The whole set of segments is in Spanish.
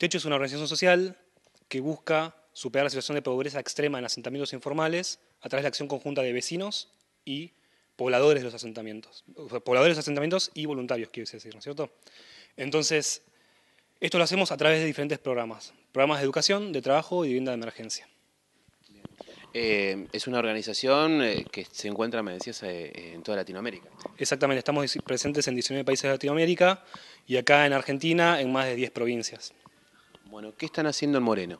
De hecho, es una organización social que busca superar la situación de pobreza extrema en asentamientos informales a través de la acción conjunta de vecinos y pobladores de los asentamientos. pobladores de los asentamientos y voluntarios, quiero decir, ¿no es cierto? Entonces, esto lo hacemos a través de diferentes programas. Programas de educación, de trabajo y vivienda de emergencia. Eh, es una organización eh, que se encuentra, me decías, eh, en toda Latinoamérica. Exactamente, estamos presentes en 19 países de Latinoamérica y acá en Argentina en más de 10 provincias. Bueno, ¿qué están haciendo en Moreno?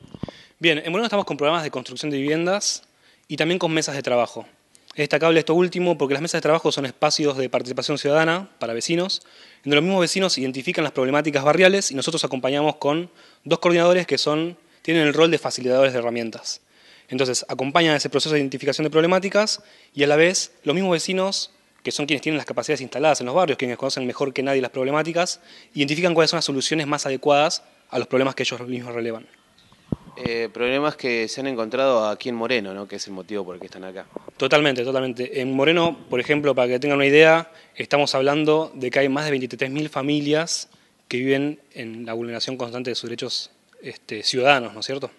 Bien, en Moreno estamos con programas de construcción de viviendas y también con mesas de trabajo. Es destacable esto último porque las mesas de trabajo son espacios de participación ciudadana para vecinos, donde los mismos vecinos identifican las problemáticas barriales y nosotros acompañamos con dos coordinadores que son, tienen el rol de facilitadores de herramientas. Entonces, acompañan ese proceso de identificación de problemáticas y a la vez los mismos vecinos, que son quienes tienen las capacidades instaladas en los barrios, quienes conocen mejor que nadie las problemáticas, identifican cuáles son las soluciones más adecuadas a los problemas que ellos mismos relevan. Eh, problemas que se han encontrado aquí en Moreno, ¿no? que es el motivo por el que están acá. Totalmente, totalmente. En Moreno, por ejemplo, para que tengan una idea, estamos hablando de que hay más de 23.000 familias que viven en la vulneración constante de sus derechos este, ciudadanos, ¿no es cierto?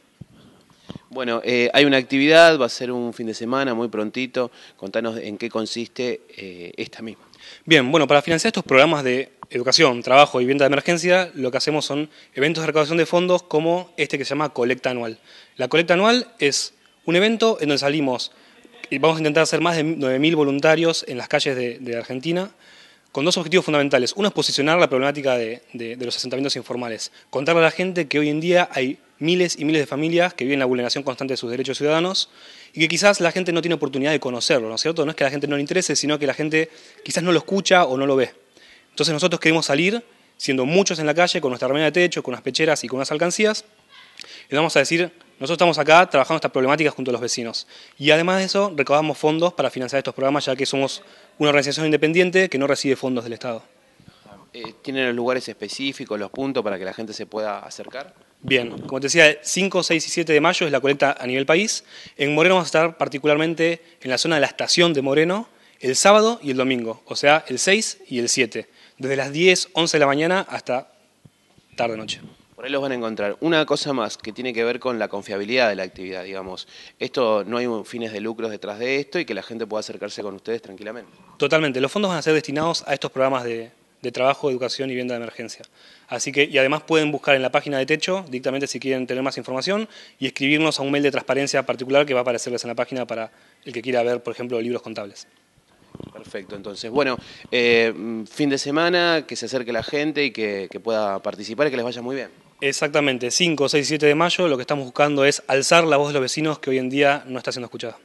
Bueno, eh, hay una actividad, va a ser un fin de semana muy prontito. Contanos en qué consiste eh, esta misma. Bien, bueno, para financiar estos programas de educación, trabajo y vivienda de emergencia, lo que hacemos son eventos de recaudación de fondos como este que se llama colecta anual. La colecta anual es un evento en donde salimos y vamos a intentar hacer más de 9.000 voluntarios en las calles de, Argentina con dos objetivos fundamentales. Uno es posicionar la problemática de, de los asentamientos informales, contarle a la gente que hoy en día hay miles y miles de familias que viven la vulneración constante de sus derechos ciudadanos y que quizás la gente no tiene oportunidad de conocerlo, ¿no es cierto? No es que a la gente no le interese, sino que la gente quizás no lo escucha o no lo ve. Entonces nosotros queremos salir, siendo muchos en la calle, con nuestra remera de techo, con unas pecheras y con unas alcancías, y vamos a decir, nosotros estamos acá trabajando estas problemáticas junto a los vecinos. Y además de eso, recaudamos fondos para financiar estos programas, ya que somos una organización independiente que no recibe fondos del Estado. Eh, ¿Tienen los lugares específicos, los puntos para que la gente se pueda acercar? Bien, como te decía, 5, 6 y 7 de mayo es la colecta a nivel país. En Moreno vamos a estar particularmente en la zona de la estación de Moreno el sábado y el domingo, o sea, el 6 y el 7 desde las 10, 11 de la mañana hasta tarde noche. Por ahí los van a encontrar. Una cosa más que tiene que ver con la confiabilidad de la actividad, digamos. Esto no hay fines de lucros detrás de esto y que la gente pueda acercarse con ustedes tranquilamente. Totalmente. Los fondos van a ser destinados a estos programas de, de trabajo, educación y vivienda de emergencia. Así que, y además pueden buscar en la página de Techo directamente si quieren tener más información y escribirnos a un mail de transparencia particular que va a aparecerles en la página para el que quiera ver, por ejemplo, libros contables. Perfecto, entonces, bueno, eh, fin de semana, que se acerque la gente y que, que pueda participar y que les vaya muy bien. Exactamente, 5, 6, 7 de mayo lo que estamos buscando es alzar la voz de los vecinos que hoy en día no está siendo escuchada.